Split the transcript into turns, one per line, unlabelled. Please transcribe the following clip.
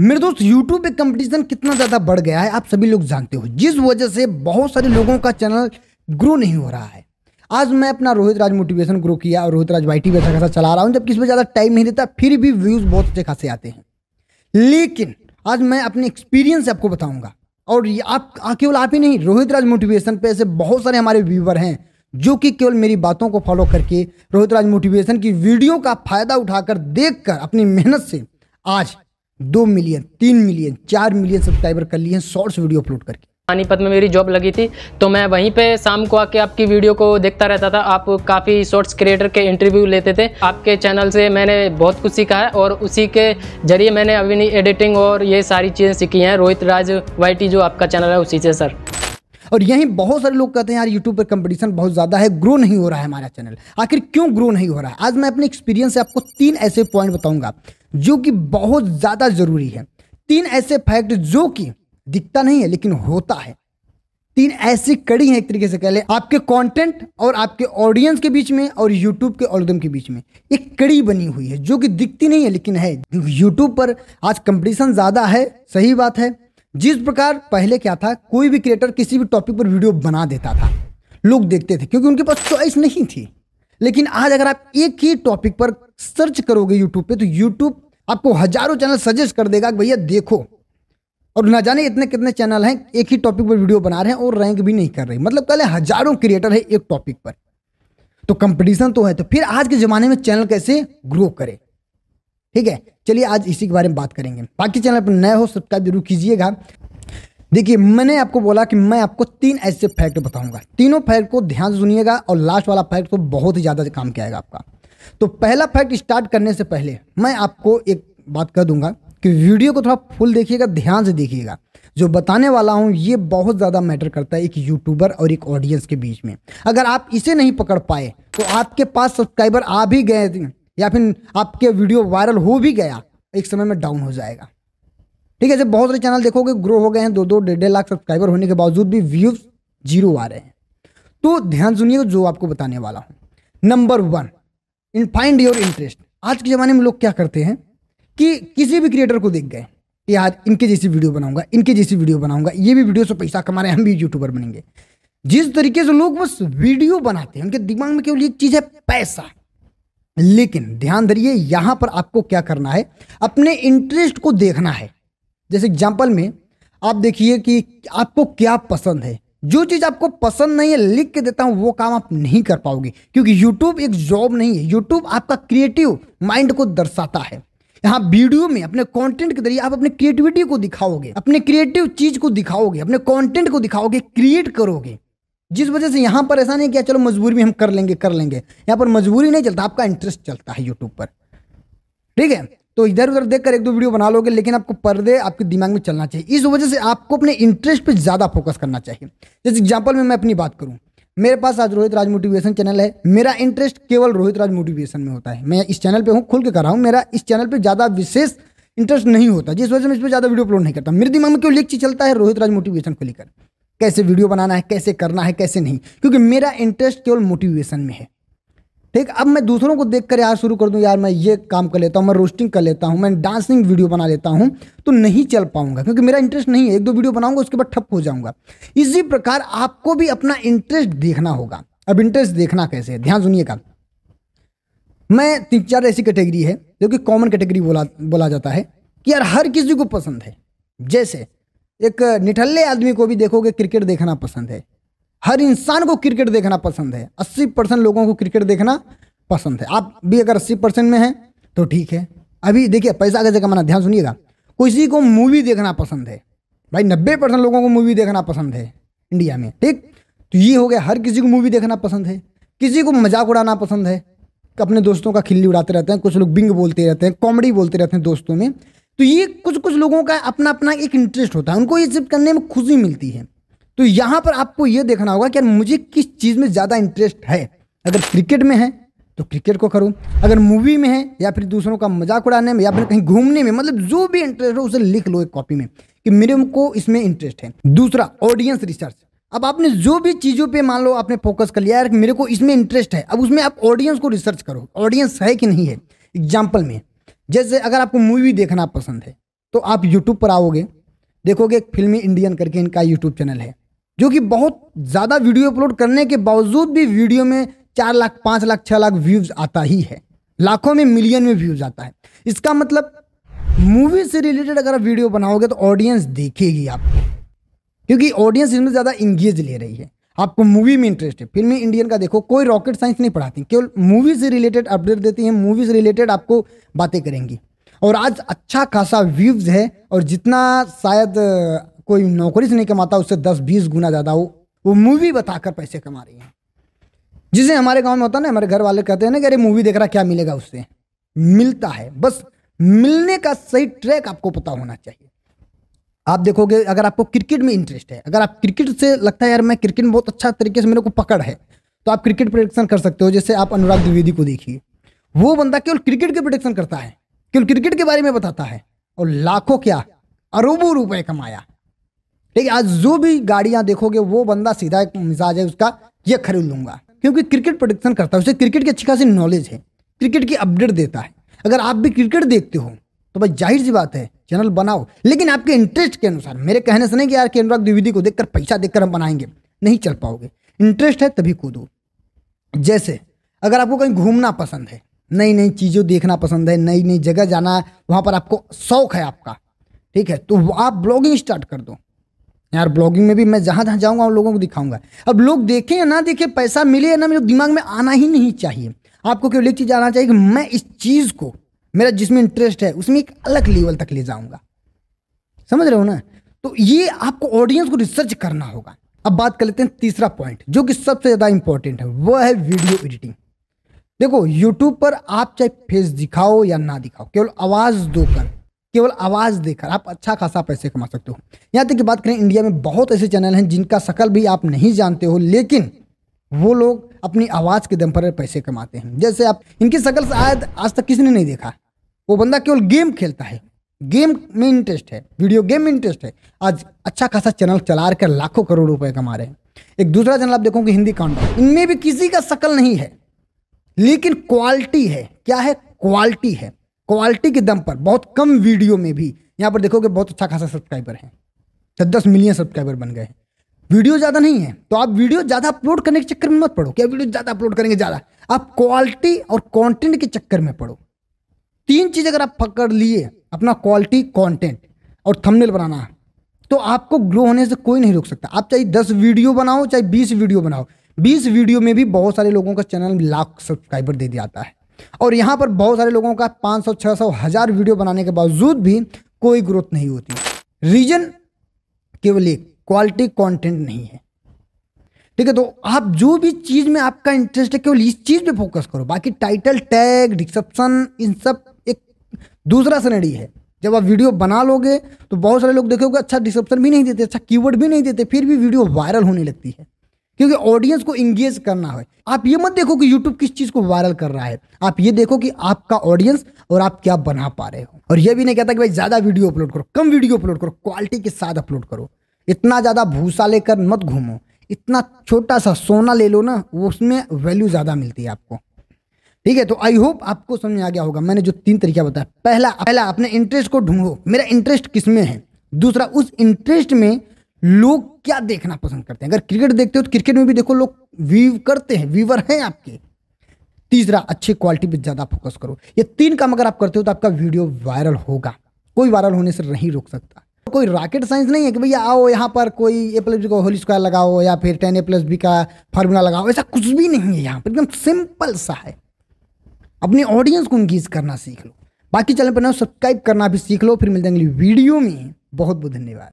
मेरे दोस्त यूट्यूब पे कंपटीशन कितना ज़्यादा बढ़ गया है आप सभी लोग जानते हो जिस वजह से बहुत सारे लोगों का चैनल ग्रो नहीं हो रहा है आज मैं अपना रोहित राज मोटिवेशन ग्रो किया और रोहित राज वाई टी अच्छा खासा चला रहा हूँ जब किसी ज़्यादा टाइम नहीं देता फिर भी व्यूज़ बहुत अच्छे खासे आते हैं लेकिन आज मैं अपने एक्सपीरियंस आपको बताऊँगा और आप केवल आप ही नहीं रोहित राज मोटिवेशन पे ऐसे बहुत सारे हमारे व्यूवर हैं जो कि केवल मेरी बातों को फॉलो करके रोहित राज मोटिवेशन की वीडियो का फायदा उठाकर देखकर अपनी मेहनत से आज दो मिलियन तीन मिलियन चार मिलियन सब्सक्राइबर कर लिए हैं शॉर्ट्स वीडियो अपलोड करके पानीपत में मेरी जॉब लगी थी तो मैं वहीं पे शाम को आके आपकी वीडियो को देखता रहता था आप काफ़ी शॉर्ट्स क्रिएटर के इंटरव्यू लेते थे आपके चैनल से मैंने बहुत कुछ सीखा है और उसी के जरिए मैंने अभी एडिटिंग और ये सारी चीज़ें सीखी हैं रोहित राज वाई जो आपका चैनल है उसी से सर और यहीं बहुत सारे लोग कहते हैं यार यूट्यूब पर कंपटीशन बहुत ज़्यादा है ग्रो नहीं हो रहा है हमारा चैनल आखिर क्यों ग्रो नहीं हो रहा है आज मैं अपने एक्सपीरियंस से आपको तीन ऐसे पॉइंट बताऊंगा जो कि बहुत ज़्यादा ज़रूरी है तीन ऐसे फैक्ट जो कि दिखता नहीं है लेकिन होता है तीन ऐसी कड़ी है एक तरीके से कह लें आपके कंटेंट और आपके ऑडियंस के बीच में और यूट्यूब के ऑलदम के बीच में एक कड़ी बनी हुई है जो कि दिखती नहीं है लेकिन है यूट्यूब पर आज कंपटीशन ज़्यादा है सही बात है जिस प्रकार पहले क्या था कोई भी क्रिएटर किसी भी टॉपिक पर वीडियो बना देता था लोग देखते थे क्योंकि उनके पास चॉइस नहीं थी लेकिन आज अगर आप एक ही टॉपिक पर सर्च करोगे यूट्यूब पे तो यूट्यूब आपको हजारों चैनल सजेस्ट कर देगा कि भैया देखो और ना जाने इतने कितने चैनल हैं एक ही टॉपिक पर वीडियो बना रहे हैं और रैंक भी नहीं कर रहे मतलब कल हजारों क्रिएटर है एक टॉपिक पर तो कंपटीशन तो है तो फिर आज के ज़माने में चैनल कैसे ग्रो करे ठीक है चलिए आज इसी के बारे में बात करेंगे बाकी चैनल पर नए हो सब्सक्राइब जरूर कीजिएगा देखिए मैंने आपको बोला कि मैं आपको तीन ऐसे फैक्ट बताऊंगा तीनों फैक्ट को ध्यान से सुनिएगा और लास्ट वाला फैक्ट तो बहुत ही ज़्यादा काम किया आपका तो पहला फैक्ट स्टार्ट करने से पहले मैं आपको एक बात कह दूंगा कि वीडियो को थोड़ा फुल देखिएगा ध्यान से देखिएगा जो बताने वाला हूँ ये बहुत ज़्यादा मैटर करता है एक यूट्यूबर और एक ऑडियंस के बीच में अगर आप इसे नहीं पकड़ पाए तो आपके पास सब्सक्राइबर आ भी गए या फिर आपके वीडियो वायरल हो भी गया एक समय में डाउन हो जाएगा ठीक है जब बहुत सारे चैनल देखोगे ग्रो हो गए हैं दो दो डेढ़ डेढ़ लाख सब्सक्राइबर होने के बावजूद भी व्यूज जीरो आ रहे हैं तो ध्यान सुनिए जो आपको बताने वाला हूँ number one in find your interest आज के ज़माने में लोग क्या करते हैं कि किसी भी क्रिएटर को देख गए कि यार इनके जैसी वीडियो बनाऊंगा इनके जैसी वीडियो बनाऊंगा ये भी वीडियो से पैसा कमा रहे हैं हम भी यूट्यूबर बनेंगे जिस तरीके से लोग बस वीडियो बनाते हैं उनके दिमाग में केवल एक चीज़ है पैसा लेकिन ध्यान धरिए यहाँ पर आपको क्या करना है अपने इंटरेस्ट को देखना है जैसे एग्जाम्पल में आप देखिए कि आपको क्या पसंद है जो चीज़ आपको पसंद नहीं है लिख के देता हूं वो काम आप नहीं कर पाओगे क्योंकि यूट्यूब एक जॉब नहीं है यूट्यूब आपका क्रिएटिव माइंड को दर्शाता है यहाँ वीडियो में अपने कंटेंट के जरिए आप अपने क्रिएटिविटी को दिखाओगे अपने क्रिएटिव चीज को दिखाओगे अपने कंटेंट को दिखाओगे क्रिएट करोगे जिस वजह से यहां पर ऐसा नहीं किया चलो मजबूरी में हम कर लेंगे कर लेंगे यहां पर मजबूरी नहीं चलता आपका इंटरेस्ट चलता है यूट्यूब पर ठीक है तो इधर उधर देखकर एक दो वीडियो बना लोगे लेकिन आपको पर्दे आपके दिमाग में चलना चाहिए इस वजह से आपको अपने इंटरेस्ट पे ज़्यादा फोकस करना चाहिए जैसे एग्जाम्पल में मैं अपनी बात करूँ मेरे पास आज रोहित राज मोटिवेशन चैनल है मेरा इंटरेस्ट केवल रोहित राज मोटिवेशन में होता है मैं इस चैनल पे हूँ खुल के कर रहा हूँ मेरा इस चैनल पे ज़्यादा विशेष इंटरेस्ट नहीं होता जिस वजह से मैं इस पर ज़्यादा वीडियो अपलोड नहीं करता मेरे दिमाग में केवल एक चीज़ चलता है रोहित राज मोटिवेशन को लेकर कैसे वीडियो बनाना है कैसे करना है कैसे नहीं क्योंकि मेरा इंटरेस्ट केवल मोटिवेशन में है ठीक अब मैं दूसरों को देख कर यार शुरू कर दूं यार मैं ये काम कर लेता हूं मैं रोस्टिंग कर लेता हूँ मैं डांसिंग वीडियो बना लेता हूँ तो नहीं चल पाऊंगा क्योंकि मेरा इंटरेस्ट नहीं है एक दो वीडियो बनाऊंगा उसके बाद ठप हो जाऊंगा इसी प्रकार आपको भी अपना इंटरेस्ट देखना होगा अब इंटरेस्ट देखना कैसे है ध्यान सुनिएगा मैं तीन चार ऐसी कैटेगरी है जो कि कॉमन कैटेगरी बोला बोला जाता है कि यार हर किसी को पसंद है जैसे एक निठल्ले आदमी को भी देखोगे क्रिकेट देखना पसंद है हर इंसान को क्रिकेट देखना पसंद है अस्सी परसेंट लोगों को क्रिकेट देखना पसंद है आप भी अगर अस्सी परसेंट में हैं तो ठीक है अभी देखिए पैसा कैसे कमाना ध्यान सुनिएगा किसी को मूवी देखना पसंद है भाई नब्बे परसेंट लोगों को मूवी देखना पसंद है इंडिया में ठीक तो ये हो गया हर किसी को मूवी देखना पसंद है किसी को मजाक उड़ाना पसंद है अपने दोस्तों का खिल्ली उड़ाते रहते हैं कुछ लोग बिंग बोलते रहते हैं कॉमेडी बोलते रहते हैं दोस्तों में तो ये कुछ कुछ लोगों का अपना अपना एक इंटरेस्ट होता है उनको ये सब करने में खुशी मिलती है तो यहाँ पर आपको ये देखना होगा कि मुझे किस चीज़ में ज़्यादा इंटरेस्ट है अगर क्रिकेट में है तो क्रिकेट को करूं अगर मूवी में है या फिर दूसरों का मजाक उड़ाने में या फिर कहीं घूमने में मतलब जो भी इंटरेस्ट हो उसे लिख लो एक कॉपी में कि मेरे को इसमें इंटरेस्ट है दूसरा ऑडियंस रिसर्च अब आपने जो भी चीज़ों पे मान लो आपने फोकस कर लिया यार मेरे को इसमें इंटरेस्ट है अब उसमें आप ऑडियंस को रिसर्च करो ऑडियंस है कि नहीं है एग्जाम्पल में जैसे अगर आपको मूवी देखना पसंद है तो आप यूट्यूब पर आओगे देखोगे एक फिल्मी इंडियन करके इनका यूट्यूब चैनल है जो कि बहुत ज़्यादा वीडियो अपलोड करने के बावजूद भी वीडियो में चार लाख पाँच लाख छः लाख व्यूज़ आता ही है लाखों में मिलियन में व्यूज़ आता है इसका मतलब मूवी से रिलेटेड अगर आप वीडियो बनाओगे तो ऑडियंस देखेगी आपको क्योंकि ऑडियंस इसमें ज़्यादा इंगेज ले रही है आपको मूवी में इंटरेस्ट है फिल्म इंडियन का देखो कोई रॉकेट साइंस नहीं पढ़ाती केवल मूवी से रिलेटेड अपडेट देती हैं मूवी से रिलेटेड आपको बातें करेंगी और आज अच्छा खासा व्यूज़ है और जितना शायद कोई नौकरी से नहीं कमाता उससे दस बीस गुना ज़्यादा हो वो मूवी बताकर पैसे कमा रही हैं जिसे हमारे गांव में होता है ना हमारे घर वाले कहते हैं ना कि अरे मूवी देख रहा क्या मिलेगा उससे मिलता है बस मिलने का सही ट्रैक आपको पता होना चाहिए आप देखोगे अगर आपको क्रिकेट में इंटरेस्ट है अगर आप क्रिकेट से लगता है यार मैं क्रिकेट बहुत अच्छा तरीके से मेरे को पकड़ है तो आप क्रिकेट प्रोडिक्शन कर सकते हो जैसे आप अनुराग द्विवेदी को देखिए वो बंदा केवल क्रिकेट के प्रोडिक्शन करता है केवल क्रिकेट के बारे में बताता है और लाखों क्या अरबों रुपए कमाया ठीक है आज जो भी गाड़ियां देखोगे वो बंदा सीधा एक मिजाज है उसका ये खरीद लूंगा क्योंकि क्रिकेट प्रोडिक्शन करता है उसे क्रिकेट की अच्छी खासी नॉलेज है क्रिकेट की अपडेट देता है अगर आप भी क्रिकेट देखते हो तो भाई जाहिर सी बात है चैनल बनाओ लेकिन आपके इंटरेस्ट के अनुसार मेरे कहने से नहीं कि यार के अनुराग द्विवेदी को देखकर पैसा देखकर हम बनाएंगे नहीं चल पाओगे इंटरेस्ट है तभी कूदो जैसे अगर आपको कहीं घूमना पसंद है नई नई चीज़ें देखना पसंद है नई नई जगह जाना है वहाँ पर आपको शौक है आपका ठीक है तो आप ब्लॉगिंग स्टार्ट कर दो यार ब्लॉगिंग में भी मैं जहाँ जहाँ जाऊँगा उन लोगों को दिखाऊंगा अब लोग देखें या ना देखें पैसा मिले या ना मेरे दिमाग में आना ही नहीं चाहिए आपको केवल एक चीज़ आना चाहिए कि मैं इस चीज़ को मेरा जिसमें इंटरेस्ट है उसमें एक अलग लेवल तक ले जाऊँगा समझ रहे हो ना तो ये आपको ऑडियंस को रिसर्च करना होगा अब बात कर लेते हैं तीसरा पॉइंट जो कि सबसे ज़्यादा इंपॉर्टेंट है वह है वीडियो एडिटिंग देखो यूट्यूब पर आप चाहे फेस दिखाओ या ना दिखाओ केवल आवाज़ दो कर केवल आवाज़ देकर आप अच्छा खासा पैसे कमा सकते हो यहाँ तक की बात करें इंडिया में बहुत ऐसे चैनल हैं जिनका शकल भी आप नहीं जानते हो लेकिन वो लोग अपनी आवाज़ के दम पर पैसे कमाते हैं जैसे आप इनकी शकल शायद आज तक किसी ने नहीं देखा वो बंदा केवल गेम खेलता है गेम में इंटरेस्ट है वीडियो गेम में इंटरेस्ट है आज अच्छा खासा चैनल चला कर लाखों करोड़ रुपए कमा रहे हैं एक दूसरा चैनल आप देखोगे हिंदी काउंटर इनमें भी किसी का शकल नहीं है लेकिन क्वालिटी है क्या है क्वालिटी है क्वालिटी के दम पर बहुत कम वीडियो में भी यहाँ पर देखोगे बहुत अच्छा खासा सब्सक्राइबर है दस दस मिलियन सब्सक्राइबर बन गए हैं वीडियो ज़्यादा नहीं है तो आप वीडियो ज़्यादा अपलोड करने के चक्कर में मत पढ़ो क्या वीडियो ज़्यादा अपलोड करेंगे ज़्यादा आप क्वालिटी और कंटेंट के चक्कर में पढ़ो तीन चीज़ अगर आप पकड़ लिए अपना क्वालिटी कंटेंट और थंबनेल बनाना तो आपको ग्रो होने से कोई नहीं रोक सकता आप चाहे दस वीडियो बनाओ चाहे बीस वीडियो बनाओ बीस वीडियो में भी बहुत सारे लोगों का चैनल लाख सब्सक्राइबर दे दिया जाता है और यहाँ पर बहुत सारे लोगों का 500, 600, हज़ार वीडियो बनाने के बावजूद भी कोई ग्रोथ नहीं होती रीजन केवल एक क्वालिटी कंटेंट नहीं है ठीक है तो आप जो भी चीज़ में आपका इंटरेस्ट है केवल इस चीज़ पे फोकस करो बाकी टाइटल टैग डिस्क्रिप्शन इन सब एक दूसरा सनेडी है जब आप वीडियो बना लोगे तो बहुत सारे लोग देखोगे अच्छा डिस्क्रिप्शन भी नहीं देते अच्छा कीवर्ड भी नहीं देते फिर भी वीडियो वायरल होने लगती है क्योंकि ऑडियंस को इंगेज करना है आप ये मत देखो कि यूट्यूब किस चीज़ को वायरल कर रहा है आप ये देखो कि आपका ऑडियंस और आप क्या बना पा रहे हो और ये भी नहीं कहता कि भाई ज़्यादा वीडियो अपलोड करो कम वीडियो अपलोड करो क्वालिटी के साथ अपलोड करो इतना ज़्यादा भूसा लेकर मत घूमो इतना छोटा सा सोना ले लो ना उसमें वैल्यू ज़्यादा मिलती है आपको ठीक है तो आई होप आपको समझ आ गया होगा मैंने जो तीन तरीका बताया पहला पहला अपने इंटरेस्ट को ढूंढो मेरा इंटरेस्ट किसमें है दूसरा उस इंटरेस्ट में लोग क्या देखना पसंद करते हैं अगर क्रिकेट देखते हो तो क्रिकेट में भी देखो लोग वीव करते हैं वीवर हैं आपके तीसरा अच्छी क्वालिटी पे ज़्यादा फोकस करो ये तीन काम अगर आप करते हो तो आपका वीडियो वायरल होगा कोई वायरल होने से नहीं रोक सकता कोई रॉकेट साइंस नहीं है कि भैया आओ यहाँ पर कोई ए प्लस बी का होली स्क्वायर लगाओ या फिर टेन ए प्लस बी का फार्मूला लगाओ ऐसा कुछ भी नहीं है यहाँ पर एकदम सिंपल सा है अपने ऑडियंस को इंगेज करना सीख लो बाकी चैनल पर ना सब्सक्राइब करना भी सीख लो फिर मिल जाएंगे वीडियो में बहुत बहुत धन्यवाद